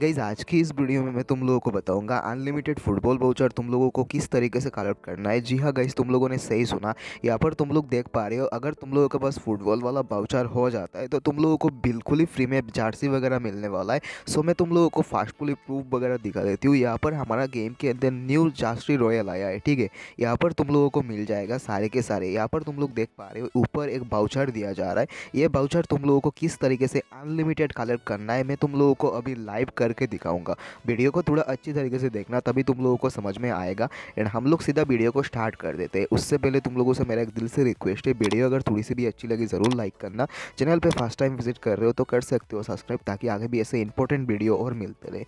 guys आज की इस वीडियो में मैं तुम लोगों को बताऊंगा अनलिमिटेड फुटबॉल बाउचर तुम लोगों को किस तरीके से कलेक्ट करना है जी हाँ गईज तुम लोगों ने सही सुना यहाँ पर तुम लोग देख पा रहे हो अगर तुम लोगों के पास फुटबॉल वाला बाउचर हो जाता है तो तुम लोगों को बिल्कुल ही फ्री में जर्सी वगैरह मिलने वाला है सो मैं तुम लोगों को फास्टफुली प्रूफ वगैरह दिखा देती हूँ यहाँ पर हमारा गेम के अंदर न्यू जास्ट्री रॉयल आया है ठीक है यहाँ पर तुम लोगों को मिल जाएगा सारे के सारे यहाँ पर तुम लोग देख पा रहे हो ऊपर एक बाउचर दिया जा रहा है ये बाउचर तुम लोगों को किस तरीके से अनलिमिटेड कलेक्ट करना है मैं तुम लोगों को अभी लाइव कर करके दिखाऊंगा वीडियो को थोड़ा अच्छी तरीके से देखना तभी तुम लोगों को समझ में आएगा एंड हम लोग सीधा वीडियो को स्टार्ट कर देते हैं उससे पहले तुम लोगों से मेरा एक दिल से रिक्वेस्ट है वीडियो अगर थोड़ी सी भी अच्छी लगी ज़रूर लाइक करना चैनल पर फर्स्ट टाइम विजिट कर रहे हो तो कर सकते हो सब्सक्राइब ताकि आगे भी ऐसे इंपॉर्टेंट वीडियो और मिलते रहे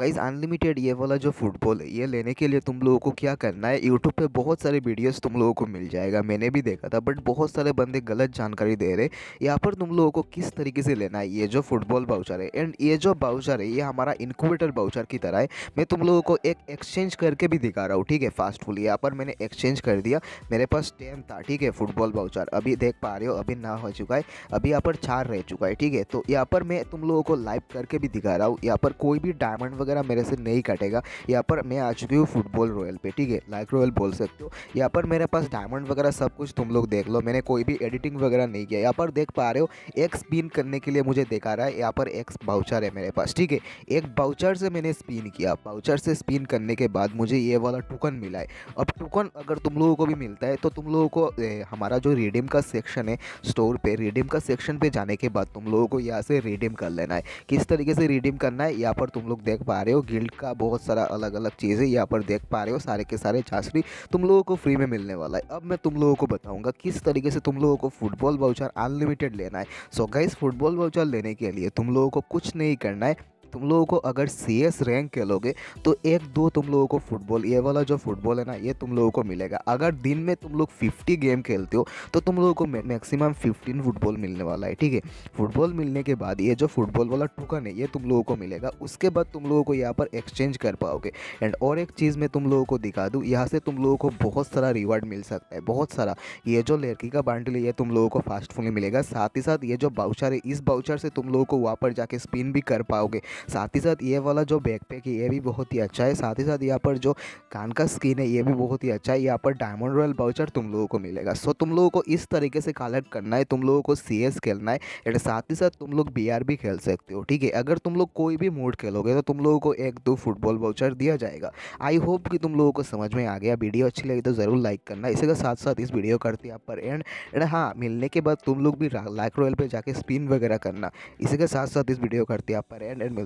गाइज़ अनलिमिटेड ये वाला जो फुटबॉल है ये लेने के लिए तुम लोगों को क्या करना है यूट्यूब पे बहुत सारे वीडियोस तुम लोगों को मिल जाएगा मैंने भी देखा था बट बहुत सारे बंदे गलत जानकारी दे रहे यहाँ पर तुम लोगों को किस तरीके से लेना है ये जो फुटबॉल बाउचर है एंड ये जो बाउचर है ये हमारा इनक्यूबेटर बाउचर की तरह है मैं तुम लोगों को एक एक्सचेंज करके भी दिखा रहा हूँ ठीक है फास्ट फूल यहाँ पर मैंने एक्सचेंज कर दिया मेरे पास टेन था ठीक है फुटबॉल बाउचर अभी देख पा रहे हो अभी ना हो चुका है अभी यहाँ पर चार रह चुका है ठीक है तो यहाँ पर मैं तुम लोगों को लाइव करके भी दिखा रहा हूँ यहाँ पर कोई भी डायमंड वगैरह मेरे से नहीं कटेगा यहाँ पर मैं आ चुकी हूँ फुटबॉल रॉयल पे ठीक है लाइक रॉयल बोल सकते हो यहाँ पर मेरे पास डायमंड वगैरह सब कुछ तुम लोग देख लो मैंने कोई भी एडिटिंग वगैरह नहीं किया यहाँ पर देख पा रहे हो एक स्पिन करने के लिए मुझे देखा रहा है यहाँ पर एक बाउचर है मेरे पास ठीक है एक बाउचर से मैंने स्पिन किया बाउचर से स्पिन करने के बाद मुझे ये वाला टोकन मिला है अब टोकन अगर तुम लोगों को भी मिलता है तो तुम लोगों को हमारा जो रिडीम का सेक्शन है स्टोर पे रिडीम का सेक्शन पे जाने के बाद तुम लोगों को यहाँ से रिडीम कर लेना है किस तरीके से रिडीम करना है यहाँ पर तुम लोग देख पा पा रहे हो गिल्ड का बहुत सारा अलग अलग चीज़ें यहाँ पर देख पा रहे हो सारे के सारे चाशरी तुम लोगों को फ्री में मिलने वाला है अब मैं तुम लोगों को बताऊँगा किस तरीके से तुम लोगों को फुटबॉल वाउचर अनलिमिटेड लेना है सो गाइस फुटबॉल वाउचर लेने के लिए तुम लोगों को कुछ नहीं करना है तुम लोगों को अगर सी एस रैंक खेलोगे तो एक दो तुम लोगों को फुटबॉल ये वाला जो फुटबॉल है ना ये तुम लोगों को मिलेगा अगर दिन में तुम लोग 50 गेम खेलते हो तो तुम लोगों को मैक्सिमम 15 फुटबॉल मिलने वाला है ठीक है फुटबॉल मिलने के बाद ये जो फुटबॉल वाला टुकन है ये तुम लोगों को मिलेगा उसके बाद तुम लोगों को यहाँ पर एक्सचेंज कर पाओगे एंड और एक चीज़ मैं तुम लोगों को दिखा दूँ यहाँ से तुम लोगों को बहुत सारा रिवार्ड मिल सकता है बहुत सारा ये जो लड़की का बांटल ये तुम लोगों को फास्ट फूल मिलेगा साथ ही साथ ये जो बाउचर है इस बाउचर से तुम लोगों को वहाँ पर जाके स्पिन भी कर पाओगे साथ ही साथ ये वाला जो बैक पैक है ये भी बहुत ही अच्छा है साथ ही साथ यहाँ पर जो कान का स्किन है ये भी बहुत ही अच्छा है यहाँ पर डायमंड रॉयल बाउचर तुम लोगों को मिलेगा सो तुम लोगों को इस तरीके से कलेक्ट करना है तुम लोगों को सी खेलना है एंड साथ ही साथ तुम लोग बी भी खेल सकते हो ठीक है अगर तुम लोग कोई भी मूड खेलोगे तो तुम लोगों को एक दो फुटबॉल बाउचर दिया जाएगा आई होप कि तुम लोगों को समझ में आ गया वीडियो अच्छी लगी तो ज़रूर लाइक करना इसी के साथ साथ इस वीडियो करते यहाँ पर एंड एंड हाँ मिलने के बाद तुम लोग भी लाइक रॉयल पर जाके स्पिन वगैरह करना इसी के साथ साथ इस वीडियो करते यहाँ पर एंड एंड